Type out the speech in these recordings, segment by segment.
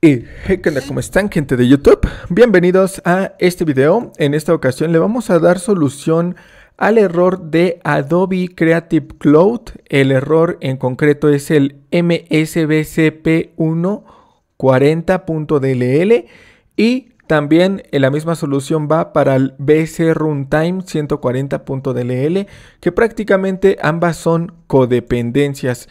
Y ¿qué ¿Cómo están gente de YouTube? Bienvenidos a este video. En esta ocasión le vamos a dar solución al error de Adobe Creative Cloud. El error en concreto es el MSBCP140.dll y también eh, la misma solución va para el BC Runtime 140.dll que prácticamente ambas son codependencias.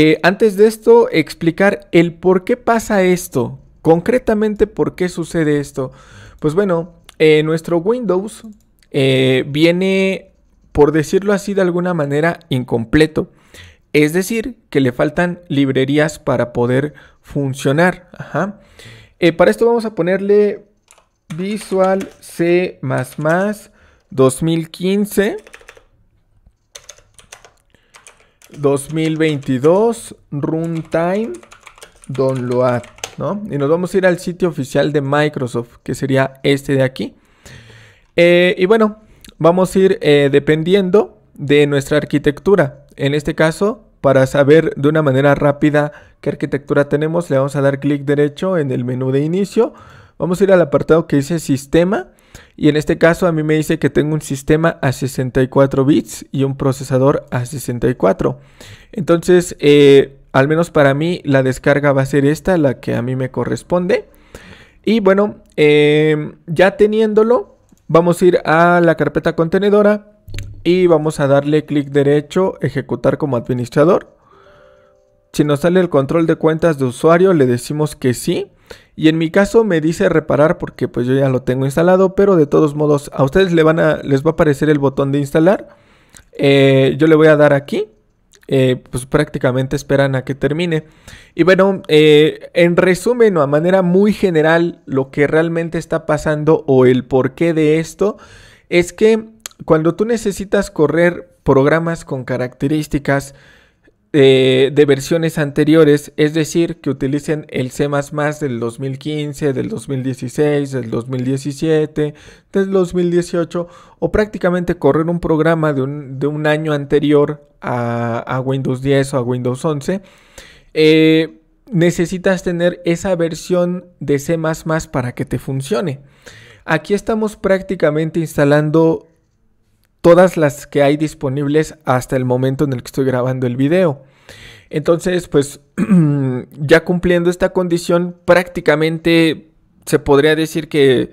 Eh, antes de esto, explicar el por qué pasa esto. Concretamente, ¿por qué sucede esto? Pues bueno, eh, nuestro Windows eh, viene, por decirlo así de alguna manera, incompleto. Es decir, que le faltan librerías para poder funcionar. para esto vamos a ponerle Visual C 2015 2022 runtime download, ¿no? Y nos vamos a ir al sitio oficial de Microsoft, que sería este de aquí. Eh, y bueno, vamos a ir eh, dependiendo de nuestra arquitectura. En este caso, para saber de una manera rápida qué arquitectura tenemos, le vamos a dar clic derecho en el menú de inicio. Vamos a ir al apartado que dice sistema y en este caso a mí me dice que tengo un sistema a 64 bits y un procesador a 64. Entonces, eh, al menos para mí, la descarga va a ser esta, la que a mí me corresponde. Y bueno, eh, ya teniéndolo, vamos a ir a la carpeta contenedora y vamos a darle clic derecho, ejecutar como administrador. Si nos sale el control de cuentas de usuario, le decimos que sí. Y en mi caso me dice reparar porque pues yo ya lo tengo instalado, pero de todos modos a ustedes les va a aparecer el botón de instalar. Eh, yo le voy a dar aquí. Eh, pues prácticamente esperan a que termine. Y bueno, eh, en resumen o a manera muy general, lo que realmente está pasando o el porqué de esto es que cuando tú necesitas correr programas con características eh, de versiones anteriores, es decir, que utilicen el C del 2015, del 2016, del 2017, del 2018, o prácticamente correr un programa de un, año anterior a, Windows 10 o a Windows 11. Eh, necesitas tener esa versión de C para que te funcione. Aquí estamos prácticamente instalando todas las que hay disponibles hasta el momento en el que estoy grabando el video. Entonces, pues ya cumpliendo esta condición, prácticamente se podría decir que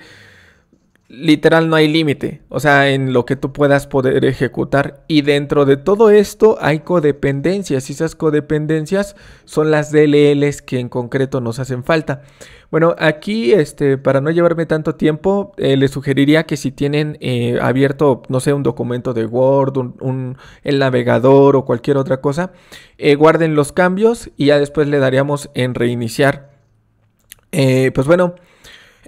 literal no hay límite, o sea, en lo que tú puedas poder ejecutar. Y dentro de todo esto hay codependencias y esas codependencias son las DLLs que en concreto nos hacen falta. Bueno, aquí, este, para no llevarme tanto tiempo, eh, les sugeriría que si tienen eh, abierto, no sé, un documento de Word, un, el navegador o cualquier otra cosa, eh, guarden los cambios y ya después le daríamos en reiniciar. pues bueno,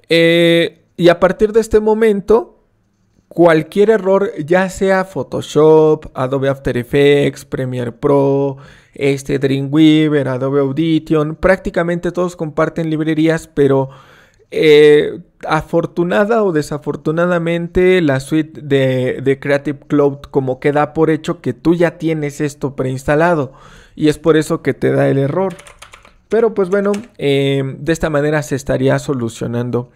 eh, y a partir de este momento, cualquier error, ya sea Photoshop, Adobe After Effects, Premiere Pro, este Dreamweaver, Adobe Audition, prácticamente todos comparten librerías, pero eh, afortunada o desafortunadamente la suite de, Creative Cloud como que da por hecho que tú ya tienes esto preinstalado y es por eso que te da el error. Pero pues bueno, eh, de esta manera se estaría solucionando.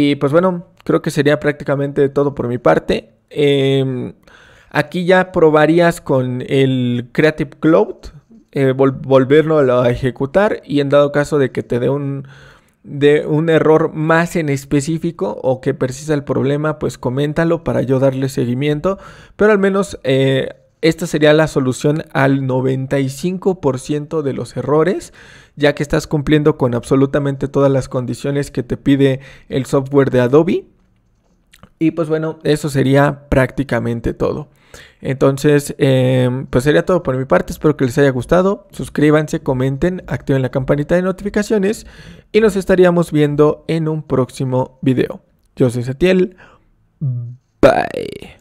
Y pues bueno, creo que sería prácticamente todo por mi parte. Em, aquí ya probarías con el Creative Cloud, eh, volverlo a ejecutar y en dado caso de que te dé un, un error más en específico o que persista el problema, pues coméntalo para yo darle seguimiento. Pero al menos eh, esta sería la solución al 95% de los errores, ya que estás cumpliendo con absolutamente todas las condiciones que te pide el software de Adobe. Y pues bueno, eso sería prácticamente todo. Entonces, em, pues sería todo por mi parte. Espero que les haya gustado. Suscríbanse, comenten, activen la campanita de notificaciones y nos estaríamos viendo en un próximo video. Yo soy Satiel. Bye.